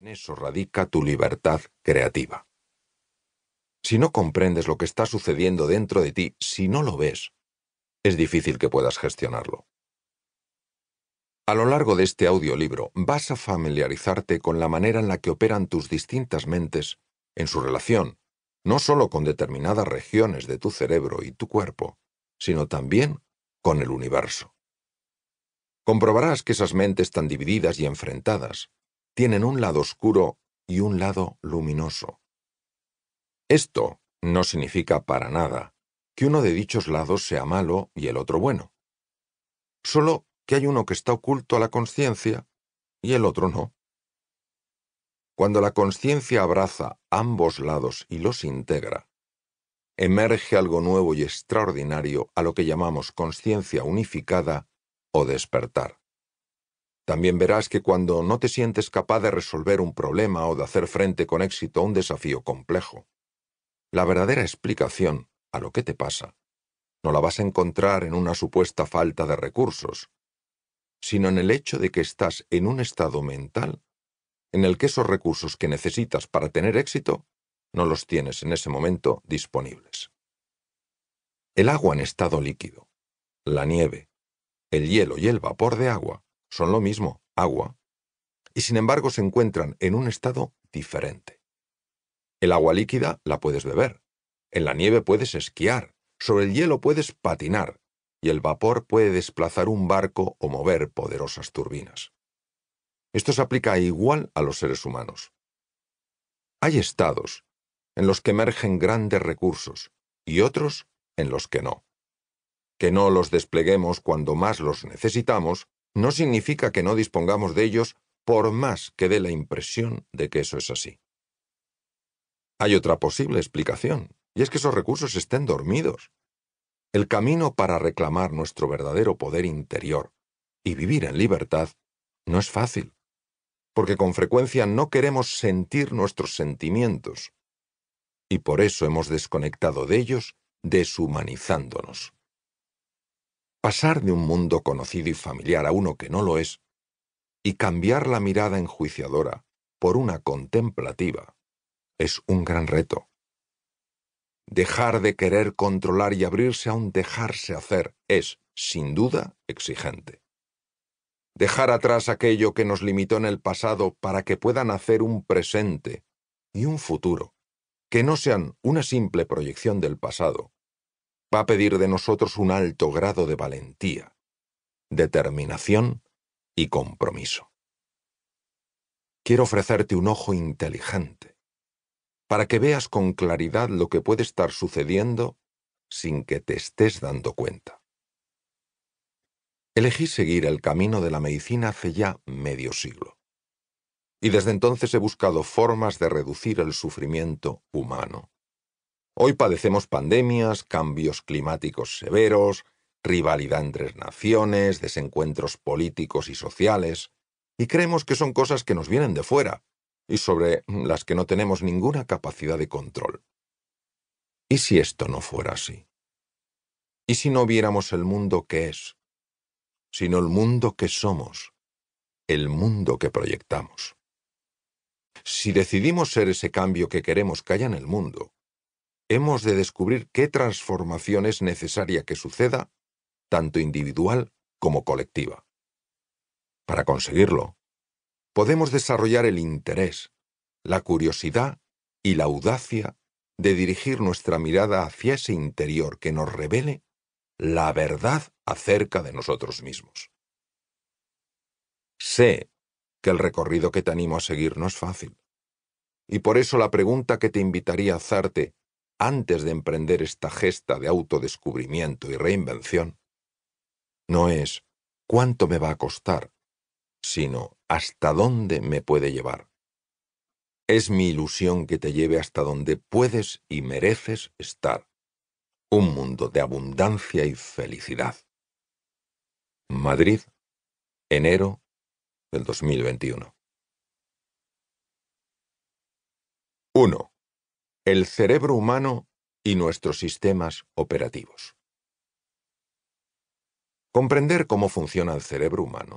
En eso radica tu libertad creativa. Si no comprendes lo que está sucediendo dentro de ti, si no lo ves, es difícil que puedas gestionarlo. A lo largo de este audiolibro vas a familiarizarte con la manera en la que operan tus distintas mentes en su relación, no solo con determinadas regiones de tu cerebro y tu cuerpo, sino también con el universo. Comprobarás que esas mentes tan divididas y enfrentadas tienen un lado oscuro y un lado luminoso. Esto no significa para nada que uno de dichos lados sea malo y el otro bueno. Solo que hay uno que está oculto a la conciencia y el otro no. Cuando la conciencia abraza ambos lados y los integra, emerge algo nuevo y extraordinario a lo que llamamos conciencia unificada o despertar. También verás que cuando no te sientes capaz de resolver un problema o de hacer frente con éxito a un desafío complejo, la verdadera explicación a lo que te pasa no la vas a encontrar en una supuesta falta de recursos, sino en el hecho de que estás en un estado mental en el que esos recursos que necesitas para tener éxito no los tienes en ese momento disponibles. El agua en estado líquido, la nieve, el hielo y el vapor de agua son lo mismo, agua, y sin embargo se encuentran en un estado diferente. El agua líquida la puedes beber, en la nieve puedes esquiar, sobre el hielo puedes patinar, y el vapor puede desplazar un barco o mover poderosas turbinas. Esto se aplica igual a los seres humanos. Hay estados en los que emergen grandes recursos y otros en los que no. Que no los despleguemos cuando más los necesitamos no significa que no dispongamos de ellos por más que dé la impresión de que eso es así. Hay otra posible explicación, y es que esos recursos estén dormidos. El camino para reclamar nuestro verdadero poder interior y vivir en libertad no es fácil, porque con frecuencia no queremos sentir nuestros sentimientos, y por eso hemos desconectado de ellos deshumanizándonos pasar de un mundo conocido y familiar a uno que no lo es, y cambiar la mirada enjuiciadora por una contemplativa, es un gran reto. Dejar de querer controlar y abrirse a un dejarse hacer es, sin duda, exigente. Dejar atrás aquello que nos limitó en el pasado para que puedan hacer un presente y un futuro, que no sean una simple proyección del pasado, va a pedir de nosotros un alto grado de valentía, determinación y compromiso. Quiero ofrecerte un ojo inteligente, para que veas con claridad lo que puede estar sucediendo sin que te estés dando cuenta. Elegí seguir el camino de la medicina hace ya medio siglo, y desde entonces he buscado formas de reducir el sufrimiento humano Hoy padecemos pandemias, cambios climáticos severos, rivalidad entre naciones, desencuentros políticos y sociales, y creemos que son cosas que nos vienen de fuera y sobre las que no tenemos ninguna capacidad de control. ¿Y si esto no fuera así? ¿Y si no viéramos el mundo que es, sino el mundo que somos, el mundo que proyectamos? Si decidimos ser ese cambio que queremos que haya en el mundo, hemos de descubrir qué transformación es necesaria que suceda, tanto individual como colectiva. Para conseguirlo, podemos desarrollar el interés, la curiosidad y la audacia de dirigir nuestra mirada hacia ese interior que nos revele la verdad acerca de nosotros mismos. Sé que el recorrido que te animo a seguir no es fácil. Y por eso la pregunta que te invitaría a hacerte antes de emprender esta gesta de autodescubrimiento y reinvención, no es cuánto me va a costar, sino hasta dónde me puede llevar. Es mi ilusión que te lleve hasta donde puedes y mereces estar. Un mundo de abundancia y felicidad. Madrid, enero del 2021. 1 el cerebro humano y nuestros sistemas operativos. Comprender cómo funciona el cerebro humano